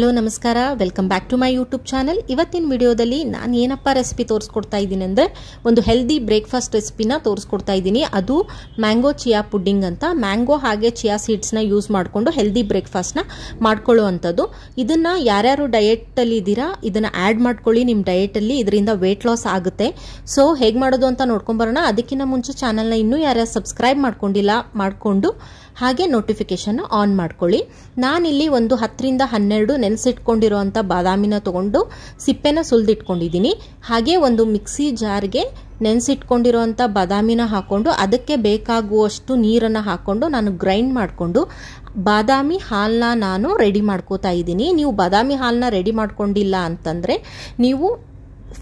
hello ನಮಸ್ಕಾರ welcome back to my YouTube channel ಇವತ್ತಿನ ವಿಡಿಯೋದಲ್ಲಿ ನಾನು ಏನಪ್ಪ ರೆಸಿಪಿ ತೋರಿಸ್ಕೊಡ್ತಾ ಇದ್ದೀನಿ ಅಂದರೆ ಒಂದು ಹೆಲ್ದಿ ಬ್ರೇಕ್ಫಾಸ್ಟ್ ರೆಸಿಪಿನ ತೋರಿಸ್ಕೊಡ್ತಾ ಇದ್ದೀನಿ ಅದು ಮ್ಯಾಂಗೋ ಚಿಯಾ ಪುಡ್ಡಿಂಗ್ ಅಂತ ಮ್ಯಾಂಗೋ ಹಾಗೆ ಚಿಯಾ ಸೀಡ್ಸ್ನ ಯೂಸ್ ಮಾಡಿಕೊಂಡು ಹೆಲ್ದಿ ಬ್ರೇಕ್ಫಾಸ್ಟ್ನ ಮಾಡ್ಕೊಳ್ಳುವಂಥದ್ದು ಇದನ್ನು ಯಾರ್ಯಾರು ಡಯೆಟಲ್ಲಿ ಇದ್ದೀರಾ ಇದನ್ನು ಆ್ಯಡ್ ಮಾಡ್ಕೊಳ್ಳಿ ನಿಮ್ಮ ಡಯೆಟಲ್ಲಿ ಇದರಿಂದ ವೆಯ್ಟ್ ಲಾಸ್ ಆಗುತ್ತೆ ಸೊ ಹೇಗೆ ಮಾಡೋದು ಅಂತ ನೋಡ್ಕೊಂಬರೋಣ ಅದಕ್ಕಿಂತ ಮುಂಚೆ ಚಾನಲ್ನ ಇನ್ನೂ ಯಾರ್ಯಾರು ಸಬ್ಸ್ಕ್ರೈಬ್ ಮಾಡ್ಕೊಂಡಿಲ್ಲ ಮಾಡಿಕೊಂಡು ಹಾಗೆ ನೋಟಿಫಿಕೇಶನ್ ಆನ್ ಮಾಡ್ಕೊಳ್ಳಿ ನಾನಿಲ್ಲಿ ಒಂದು ಹತ್ತರಿಂದ ಹನ್ನೆರಡು ನೆನೆಸಿಟ್ಕೊಂಡಿರೋಂಥ ಬಾದಾಮಿನ ತೊಗೊಂಡು ಸಿಪ್ಪೆನ ಸುಲಿದಿಟ್ಕೊಂಡಿದ್ದೀನಿ ಹಾಗೆ ಒಂದು ಮಿಕ್ಸಿ ಜಾರ್ಗೆ ನೆನೆಸಿಟ್ಕೊಂಡಿರೋಂಥ ಬಾದಾಮಿನ ಹಾಕ್ಕೊಂಡು ಅದಕ್ಕೆ ಬೇಕಾಗುವಷ್ಟು ನೀರನ್ನು ಹಾಕ್ಕೊಂಡು ನಾನು ಗ್ರೈಂಡ್ ಮಾಡಿಕೊಂಡು ಬಾದಾಮಿ ಹಾಲನ್ನ ನಾನು ರೆಡಿ ಮಾಡ್ಕೋತಾ ಇದ್ದೀನಿ ನೀವು ಬಾದಾಮಿ ಹಾಲನ್ನ ರೆಡಿ ಮಾಡ್ಕೊಂಡಿಲ್ಲ ಅಂತಂದರೆ ನೀವು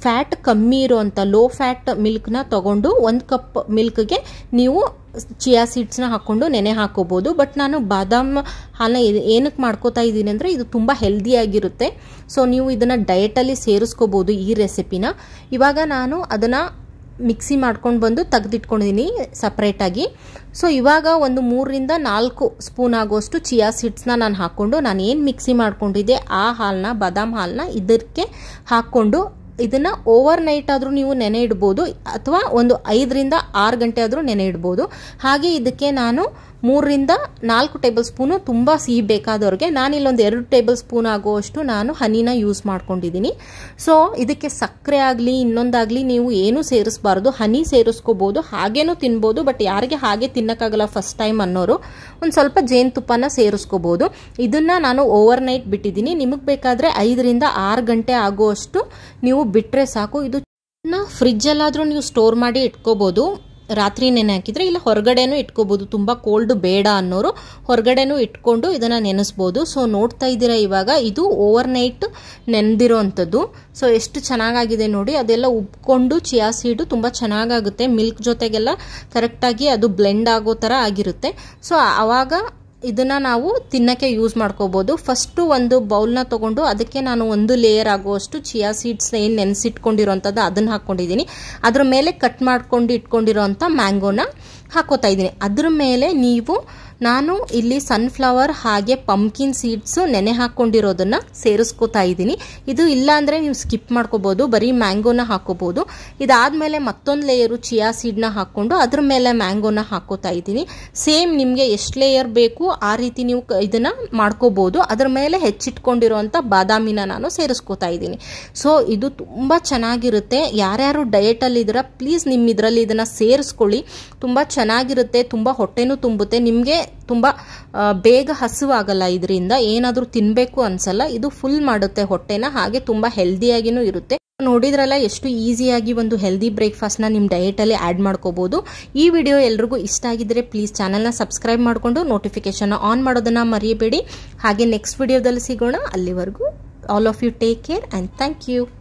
ಫ್ಯಾಟ್ ಕಮ್ಮಿ ಇರೋವಂಥ ಲೋ ಫ್ಯಾಟ್ ಮಿಲ್ಕ್ನ ತಗೊಂಡು ಒಂದು ಕಪ್ ಮಿಲ್ಕ್ಗೆ ನೀವು ಚಿಯಾ ಸೀಡ್ಸ್ನ ಹಾಕ್ಕೊಂಡು ನೆನೆ ಹಾಕೋಬೋದು ಬಟ್ ನಾನು ಬಾದಾಮ್ ಹಾಲನ್ನ ಏನಕ್ಕೆ ಮಾಡ್ಕೋತಾ ಇದ್ದೀನಿ ಅಂದರೆ ಇದು ತುಂಬ ಹೆಲ್ದಿಯಾಗಿರುತ್ತೆ ಸೊ ನೀವು ಇದನ್ನು ಡಯಟಲ್ಲಿ ಸೇರಿಸ್ಕೋಬೋದು ಈ ರೆಸಿಪಿನ ಇವಾಗ ನಾನು ಅದನ್ನು ಮಿಕ್ಸಿ ಮಾಡ್ಕೊಂಡು ಬಂದು ತೆಗೆದಿಟ್ಕೊಂಡಿದ್ದೀನಿ ಸಪ್ರೇಟಾಗಿ ಸೊ ಇವಾಗ ಒಂದು ಮೂರರಿಂದ ನಾಲ್ಕು ಸ್ಪೂನ್ ಆಗುವಷ್ಟು ಚಿಯಾ ಸೀಡ್ಸ್ನ ನಾನು ಹಾಕ್ಕೊಂಡು ನಾನು ಏನು ಮಿಕ್ಸಿ ಮಾಡ್ಕೊಂಡಿದ್ದೆ ಆ ಹಾಲನ್ನ ಬಾದಾಮ್ ಹಾಲನ್ನ ಇದಕ್ಕೆ ಹಾಕ್ಕೊಂಡು ಇದನ್ನು ಓವರ್ ನೈಟ್ ಆದರೂ ನೀವು ನೆನೆ ಇಡ್ಬೋದು ಅಥವಾ ಒಂದು ಐದರಿಂದ ಆರು ಗಂಟೆ ಆದರೂ ನೆನೆ ಇಡ್ಬೋದು ಹಾಗೆ ಇದಕ್ಕೆ ನಾನು ಮೂರರಿಂದ ನಾಲ್ಕು ಟೇಬಲ್ ಸ್ಪೂನು ತುಂಬ ಸಿಹಿ ಬೇಕಾದವ್ರಿಗೆ ನಾನಿಲ್ಲೊಂದು ಎರಡು ಟೇಬಲ್ ಸ್ಪೂನ್ ಆಗುವಷ್ಟು ನಾನು ಹನಿನ ಯೂಸ್ ಮಾಡ್ಕೊಂಡಿದ್ದೀನಿ ಸೊ ಇದಕ್ಕೆ ಸಕ್ಕರೆ ಆಗಲಿ ಇನ್ನೊಂದಾಗಲಿ ನೀವು ಏನೂ ಸೇರಿಸ್ಬಾರ್ದು ಹನಿ ಸೇರಿಸ್ಕೋಬೋದು ಹಾಗೇನೂ ತಿನ್ಬೋದು ಬಟ್ ಯಾರಿಗೆ ಹಾಗೆ ತಿನ್ನೋಕ್ಕಾಗಲ್ಲ ಫಸ್ಟ್ ಟೈಮ್ ಅನ್ನೋರು ಒಂದು ಸ್ವಲ್ಪ ಜೇನುತುಪ್ಪನ ಸೇರಿಸ್ಕೋಬೋದು ಇದನ್ನು ನಾನು ಓವರ್ ನೈಟ್ ಬಿಟ್ಟಿದ್ದೀನಿ ನಿಮಗೆ ಬೇಕಾದರೆ ಐದರಿಂದ ಆರು ಗಂಟೆ ಆಗುವಷ್ಟು ನೀವು ಬಿಟ್ಟರೆ ಸಾಕು ಇದು ನಾ ಫ್ರಿಜ್ಜಲ್ಲಾದರೂ ನೀವು ಸ್ಟೋರ್ ಮಾಡಿ ಇಟ್ಕೋಬೋದು ರಾತ್ರಿ ನೆನೆ ಹಾಕಿದರೆ ಇಲ್ಲ ಹೊರಗಡೆನೂ ಇಟ್ಕೋಬೋದು ತುಂಬ ಕೋಲ್ಡ್ ಬೇಡ ಅನ್ನೋರು ಹೊರಗಡೆನೂ ಇಟ್ಕೊಂಡು ಇದನ್ನು ನೆನೆಸ್ಬೋದು ಸೊ ನೋಡ್ತಾ ಇದ್ದೀರಾ ಇವಾಗ ಇದು ಓವರ್ ನೈಟ್ ನೆನೆದಿರೋ ಅಂಥದ್ದು ಸೊ ಎಷ್ಟು ಚೆನ್ನಾಗಾಗಿದೆ ನೋಡಿ ಅದೆಲ್ಲ ಉಬ್ಕೊಂಡು ಚಿಯಾ ಸೀಡು ತುಂಬ ಚೆನ್ನಾಗಾಗುತ್ತೆ ಮಿಲ್ಕ್ ಜೊತೆಗೆಲ್ಲ ಕರೆಕ್ಟಾಗಿ ಅದು ಬ್ಲೆಂಡ್ ಆಗೋ ಥರ ಆಗಿರುತ್ತೆ ಸೊ ಆವಾಗ ಇದನ್ನು ನಾವು ತಿನ್ನೋಕ್ಕೆ ಯೂಸ್ ಮಾಡ್ಕೋಬೋದು ಫಸ್ಟು ಒಂದು ಬೌಲ್ನ ತೊಗೊಂಡು ಅದಕ್ಕೆ ನಾನು ಒಂದು ಲೇಯರ್ ಆಗುವಷ್ಟು ಚಿಯಾ ಸೀಡ್ಸ್ನ ಏನು ನೆನೆಸಿಟ್ಕೊಂಡಿರೋಂಥದ್ದು ಅದನ್ನು ಹಾಕ್ಕೊಂಡಿದ್ದೀನಿ ಅದ್ರ ಮೇಲೆ ಕಟ್ ಮಾಡ್ಕೊಂಡು ಇಟ್ಕೊಂಡಿರೋಂಥ ಮ್ಯಾಂಗೋನ ಹಾಕೋತಾ ಇದ್ದೀನಿ ಅದ್ರ ಮೇಲೆ ನೀವು ನಾನು ಇಲ್ಲಿ ಸನ್ಫ್ಲವರ್ ಹಾಗೆ ಪಂಪ್ಕಿನ್ ಸೀಡ್ಸು ನೆನೆ ಹಾಕ್ಕೊಂಡಿರೋದನ್ನು ಸೇರಿಸ್ಕೋತಾ ಇದ್ದೀನಿ ಇದು ಇಲ್ಲಾಂದರೆ ನೀವು ಸ್ಕಿಪ್ ಮಾಡ್ಕೋಬೋದು ಬರೀ ಮ್ಯಾಂಗೋನ ಹಾಕೋಬೋದು ಇದಾದಮೇಲೆ ಮತ್ತೊಂದು ಲೇಯರು ಚಿಯಾ ಸೀಡ್ನ ಹಾಕ್ಕೊಂಡು ಅದ್ರ ಮೇಲೆ ಮ್ಯಾಂಗೋನ ಹಾಕೋತಾ ಇದ್ದೀನಿ ಸೇಮ್ ನಿಮಗೆ ಎಷ್ಟು ಲೇಯರ್ ಬೇಕು ಆ ರೀತಿ ನೀವು ಇದನ್ನು ಮಾಡ್ಕೋಬೋದು ಅದ್ರ ಮೇಲೆ ಹೆಚ್ಚಿಟ್ಕೊಂಡಿರೋಂಥ ಬಾದಾಮಿನ ನಾನು ಸೇರಿಸ್ಕೋತಾ ಇದ್ದೀನಿ ಸೊ ಇದು ತುಂಬ ಚೆನ್ನಾಗಿರುತ್ತೆ ಯಾರ್ಯಾರು ಡಯೆಟಲ್ಲಿ ಪ್ಲೀಸ್ ನಿಮ್ಮ ಇದರಲ್ಲಿ ಇದನ್ನು ಸೇರಿಸ್ಕೊಳ್ಳಿ ತುಂಬ ಚೆನ್ನಾಗಿರುತ್ತೆ ತುಂಬ ಹೊಟ್ಟೆನೂ ತುಂಬುತ್ತೆ ನಿಮಗೆ ತುಂಬ ಬೇಗ ಹಸುವಾಗಲ್ಲ ಇದರಿಂದ ಏನಾದರೂ ತಿನ್ನಬೇಕು ಅನ್ಸಲ್ಲ ಇದು ಫುಲ್ ಮಾಡುತ್ತೆ ಹೊಟ್ಟೆನ ಹಾಗೆ ತುಂಬ ಹೆಲ್ದಿಯಾಗಿನೂ ಇರುತ್ತೆ ನೋಡಿದ್ರಲ್ಲ ಎಷ್ಟು ಈಸಿಯಾಗಿ ಒಂದು ಹೆಲ್ದಿ ಬ್ರೇಕ್ಫಾಸ್ಟ್ನ ನಿಮ್ಮ ಡಯೆಟಲ್ಲಿ ಆ್ಯಡ್ ಮಾಡ್ಕೋಬೋದು ಈ ವಿಡಿಯೋ ಎಲ್ರಿಗೂ ಇಷ್ಟ ಆಗಿದ್ರೆ ಪ್ಲೀಸ್ ಚಾನಲ್ನ ಸಬ್ಸ್ಕ್ರೈಬ್ ಮಾಡಿಕೊಂಡು ನೋಟಿಫಿಕೇಷನ್ನ ಆನ್ ಮಾಡೋದನ್ನು ಮರೆಯಬೇಡಿ ಹಾಗೆ ನೆಕ್ಸ್ಟ್ ವಿಡಿಯೋದಲ್ಲಿ ಸಿಗೋಣ ಅಲ್ಲಿವರೆಗೂ all of you take care and thank you